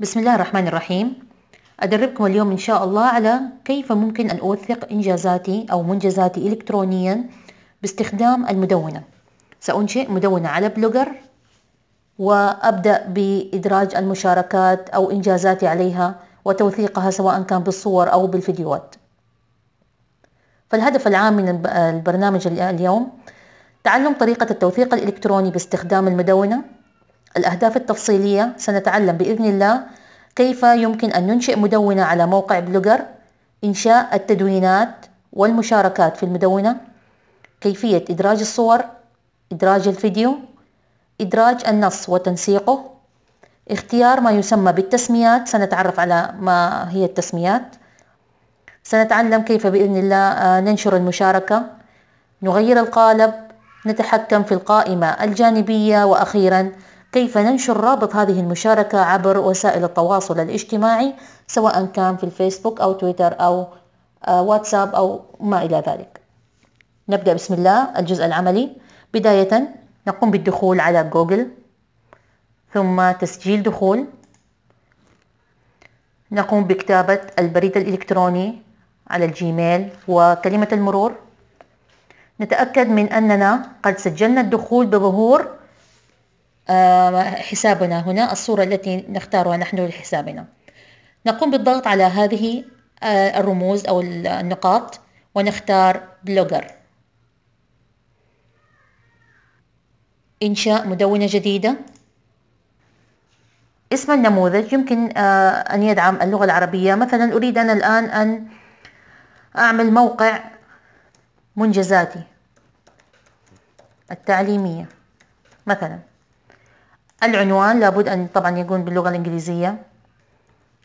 بسم الله الرحمن الرحيم أدربكم اليوم إن شاء الله على كيف ممكن أن أوثق إنجازاتي أو منجزاتي إلكترونيا باستخدام المدونة سأنشئ مدونة على بلوجر وأبدأ بإدراج المشاركات أو إنجازاتي عليها وتوثيقها سواء كان بالصور أو بالفيديوهات فالهدف العام من البرنامج اليوم تعلم طريقة التوثيق الإلكتروني باستخدام المدونة الأهداف التفصيلية سنتعلم بإذن الله كيف يمكن أن ننشئ مدونة على موقع بلوجر إنشاء التدوينات والمشاركات في المدونة كيفية إدراج الصور إدراج الفيديو إدراج النص وتنسيقه اختيار ما يسمى بالتسميات سنتعرف على ما هي التسميات سنتعلم كيف بإذن الله آه، ننشر المشاركة نغير القالب نتحكم في القائمة الجانبية وأخيرا كيف ننشر رابط هذه المشاركة عبر وسائل التواصل الاجتماعي سواء كان في الفيسبوك أو تويتر أو آه، واتساب أو ما إلى ذلك نبدأ بسم الله الجزء العملي بداية نقوم بالدخول على جوجل ثم تسجيل دخول نقوم بكتابة البريد الإلكتروني على الجيميل وكلمة المرور نتأكد من أننا قد سجلنا الدخول بظهور آه، حسابنا هنا الصورة التي نختارها نحن لحسابنا نقوم بالضغط على هذه آه، الرموز أو النقاط ونختار بلوجر إنشاء مدونة جديدة اسم النموذج يمكن آه، أن يدعم اللغة العربية مثلا أريد أنا الآن أن أعمل موقع منجزاتي التعليمية مثلا العنوان لابد أن طبعا يكون باللغة الإنجليزية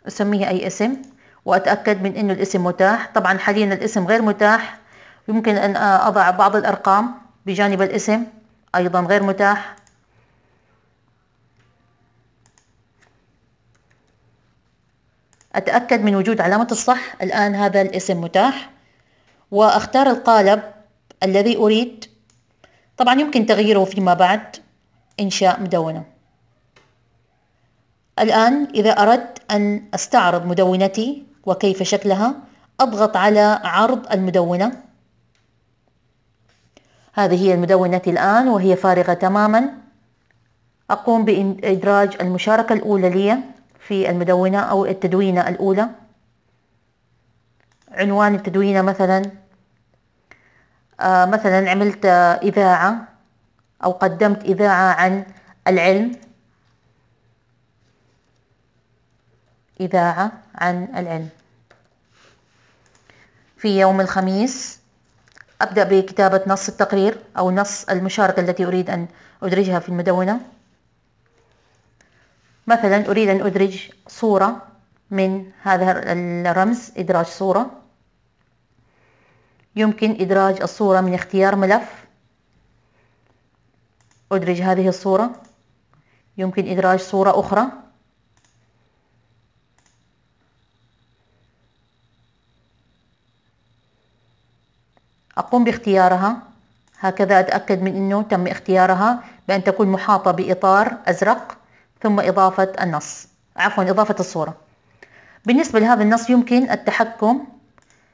أسميه أي اسم وأتأكد من أنه الاسم متاح طبعا حاليا الاسم غير متاح يمكن أن آه، أضع بعض الأرقام بجانب الاسم أيضا غير متاح أتأكد من وجود علامة الصح الآن هذا الاسم متاح وأختار القالب الذي أريد طبعا يمكن تغييره فيما بعد إنشاء مدونة الآن إذا أردت أن أستعرض مدونتي وكيف شكلها أضغط على عرض المدونة هذه هي المدونة الآن وهي فارغة تماما أقوم بإدراج المشاركة الأولى لي في المدونة أو التدوينة الأولى عنوان التدوينة مثلا آه، مثلا عملت إذاعة أو قدمت إذاعة عن العلم إذاعة عن العلم في يوم الخميس أبدأ بكتابة نص التقرير أو نص المشاركة التي أريد أن أدرجها في المدونة مثلا أريد أن أدرج صورة من هذا الرمز إدراج صورة يمكن إدراج الصورة من اختيار ملف أدرج هذه الصورة يمكن إدراج صورة أخرى أقوم باختيارها هكذا أتأكد من أنه تم اختيارها بأن تكون محاطة بإطار أزرق ثم إضافة النص عفوا إضافة الصورة بالنسبة لهذا النص يمكن التحكم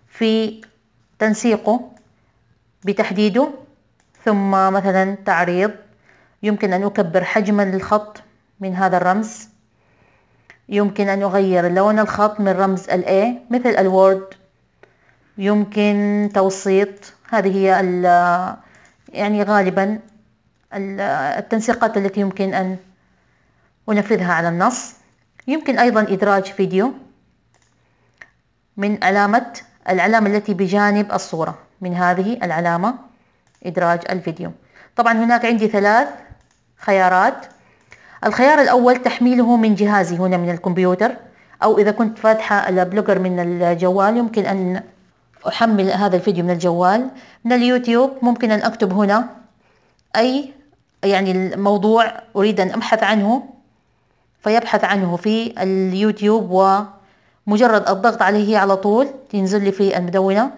في تنسيقه بتحديده ثم مثلا تعريض يمكن أن أكبر حجما للخط من هذا الرمز يمكن أن أغير لون الخط من رمز ال A مثل الوورد يمكن توسيط هذه هي يعني غالبا التنسيقات التي يمكن أن أنفذها على النص يمكن أيضا إدراج فيديو من علامة العلامة التي بجانب الصورة من هذه العلامة إدراج الفيديو طبعا هناك عندي ثلاث خيارات الخيار الأول تحميله من جهازي هنا من الكمبيوتر أو إذا كنت فاتحة البلوجر من الجوال يمكن أن أحمل هذا الفيديو من الجوال من اليوتيوب ممكن أن أكتب هنا أي يعني الموضوع أريد أن أبحث عنه فيبحث عنه في اليوتيوب ومجرد الضغط عليه على طول تنزل لي في المدونة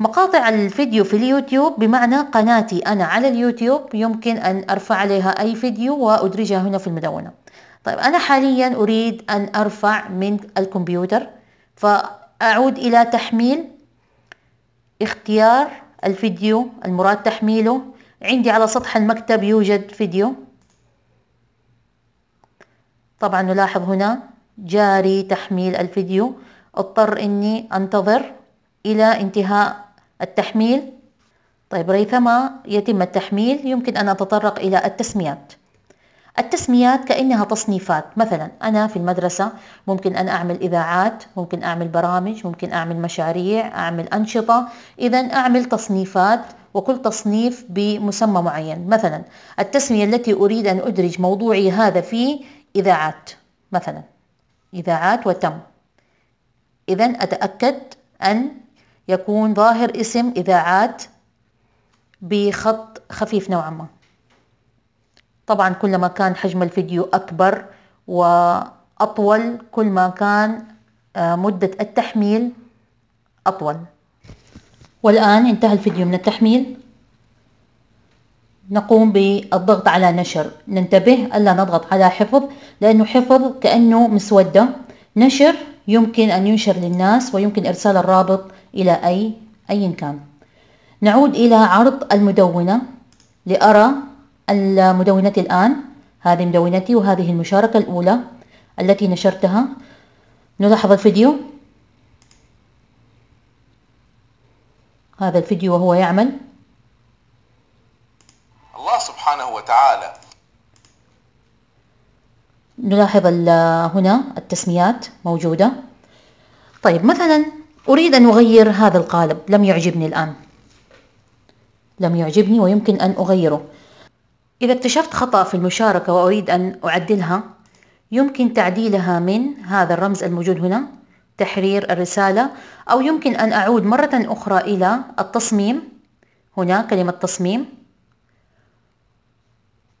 مقاطع الفيديو في اليوتيوب بمعنى قناتي أنا على اليوتيوب يمكن أن أرفع عليها أي فيديو وأدرجها هنا في المدونة طيب أنا حاليا أريد أن أرفع من الكمبيوتر فأعود إلى تحميل اختيار الفيديو المراد تحميله عندي على سطح المكتب يوجد فيديو طبعا نلاحظ هنا جاري تحميل الفيديو اضطر اني انتظر الى انتهاء التحميل طيب ريثما يتم التحميل يمكن ان اتطرق الى التسميات التسميات كأنها تصنيفات مثلا أنا في المدرسة ممكن أن أعمل إذاعات ممكن أعمل برامج ممكن أعمل مشاريع أعمل أنشطة إذا أعمل تصنيفات وكل تصنيف بمسمى معين مثلا التسمية التي أريد أن أدرج موضوعي هذا في إذاعات مثلا إذاعات وتم إذا أتأكد أن يكون ظاهر اسم إذاعات بخط خفيف نوعا ما طبعا كلما كان حجم الفيديو أكبر وأطول كل ما كان آه، مدة التحميل أطول والآن انتهى الفيديو من التحميل نقوم بالضغط على نشر ننتبه ألا نضغط على حفظ لأنه حفظ كأنه مسودة نشر يمكن أن ينشر للناس ويمكن إرسال الرابط إلى أي أي كان نعود إلى عرض المدونة لأرى المدونات الآن هذه مدونتي وهذه المشاركة الأولى التي نشرتها نلاحظ الفيديو هذا الفيديو وهو يعمل الله سبحانه وتعالى نلاحظ هنا التسميات موجودة طيب مثلا أريد أن أغير هذا القالب لم يعجبني الآن لم يعجبني ويمكن أن أغيره إذا اكتشفت خطأ في المشاركة وأريد أن أعدلها يمكن تعديلها من هذا الرمز الموجود هنا تحرير الرسالة أو يمكن أن أعود مرة أخرى إلى التصميم هنا كلمة تصميم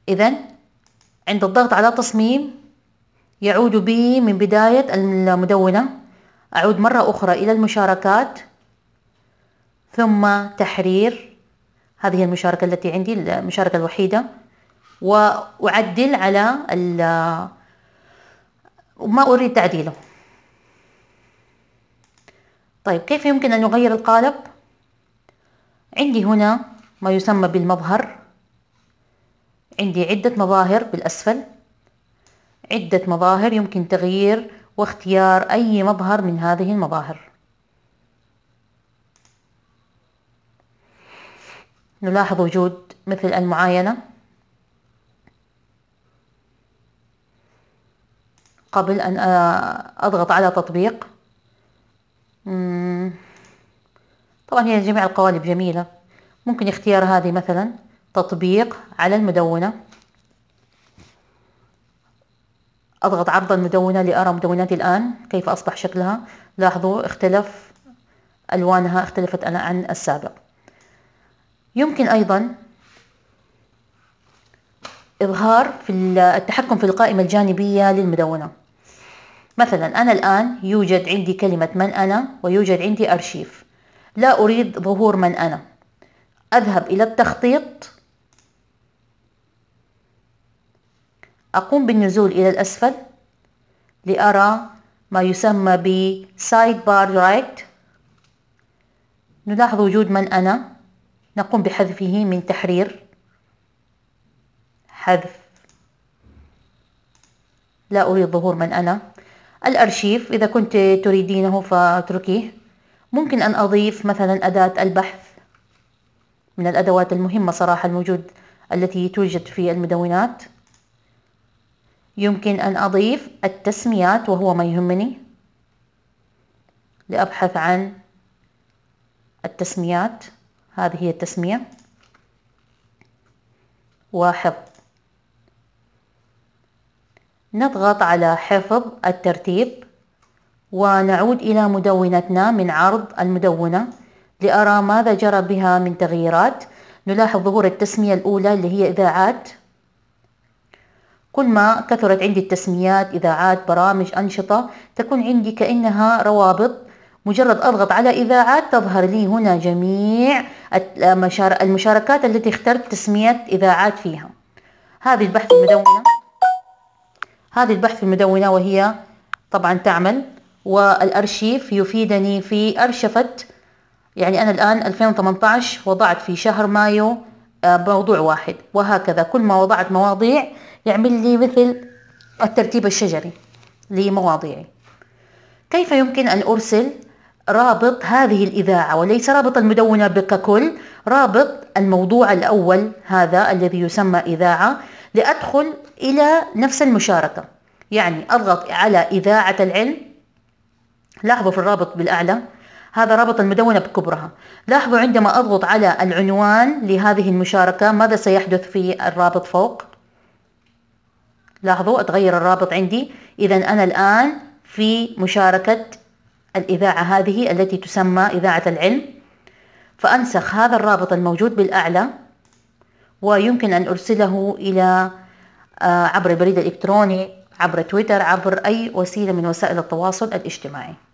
إذا عند الضغط على تصميم يعود بي من بداية المدونة أعود مرة أخرى إلى المشاركات ثم تحرير هذه المشاركة التي عندي المشاركة الوحيدة وأعدل على ال ما أريد تعديله طيب كيف يمكن أن نغير القالب؟ عندي هنا ما يسمى بالمظهر عندي عدة مظاهر بالأسفل عدة مظاهر يمكن تغيير واختيار أي مظهر من هذه المظاهر نلاحظ وجود مثل المعاينة قبل أن آه، أضغط على تطبيق طبعا هي جميع القوالب جميلة ممكن اختيار هذه مثلا تطبيق على المدونة أضغط عرض المدونة لأرى مدوناتي الآن كيف أصبح شكلها لاحظوا اختلف ألوانها اختلفت عن السابق يمكن أيضا إظهار في التحكم في القائمة الجانبية للمدونة مثلا أنا الآن يوجد عندي كلمة من أنا ويوجد عندي أرشيف لا أريد ظهور من أنا أذهب إلى التخطيط أقوم بالنزول إلى الأسفل لأرى ما يسمى بـ sidebar right نلاحظ وجود من أنا نقوم بحذفه من تحرير حذف لا أريد ظهور من أنا الأرشيف إذا كنت تريدينه فاتركيه ممكن أن أضيف مثلا أداة البحث من الأدوات المهمة صراحة الموجود التي توجد في المدونات يمكن أن أضيف التسميات وهو ما يهمني لأبحث عن التسميات هذه هي التسمية وحفظ نضغط على حفظ الترتيب ونعود إلى مدونتنا من عرض المدونة لأرى ماذا جرى بها من تغييرات نلاحظ ظهور التسمية الأولى اللي هي إذاعات كل ما كثرت عندي التسميات إذاعات برامج أنشطة تكون عندي كأنها روابط مجرد أضغط على إذاعات تظهر لي هنا جميع المشاركات التي اخترت تسمية إذاعات فيها هذه البحث المدونة هذه البحث المدونة وهي طبعا تعمل والأرشيف يفيدني في أرشفة يعني أنا الآن 2018 وضعت في شهر مايو آه، موضوع واحد وهكذا كل ما وضعت مواضيع يعمل لي مثل الترتيب الشجري لمواضيعي كيف يمكن أن أرسل رابط هذه الإذاعة وليس رابط المدونة ككل رابط الموضوع الأول هذا الذي يسمى إذاعة لأدخل إلى نفس المشاركة يعني أضغط على إذاعة العلم لاحظوا في الرابط بالأعلى هذا رابط المدونة بكبرها لاحظوا عندما أضغط على العنوان لهذه المشاركة ماذا سيحدث في الرابط فوق لاحظوا أتغير الرابط عندي إذا أنا الآن في مشاركة الإذاعة هذه التي تسمى إذاعة العلم فأنسخ هذا الرابط الموجود بالأعلى ويمكن أن أرسله إلى آه، عبر البريد الإلكتروني عبر تويتر عبر أي وسيلة من وسائل التواصل الاجتماعي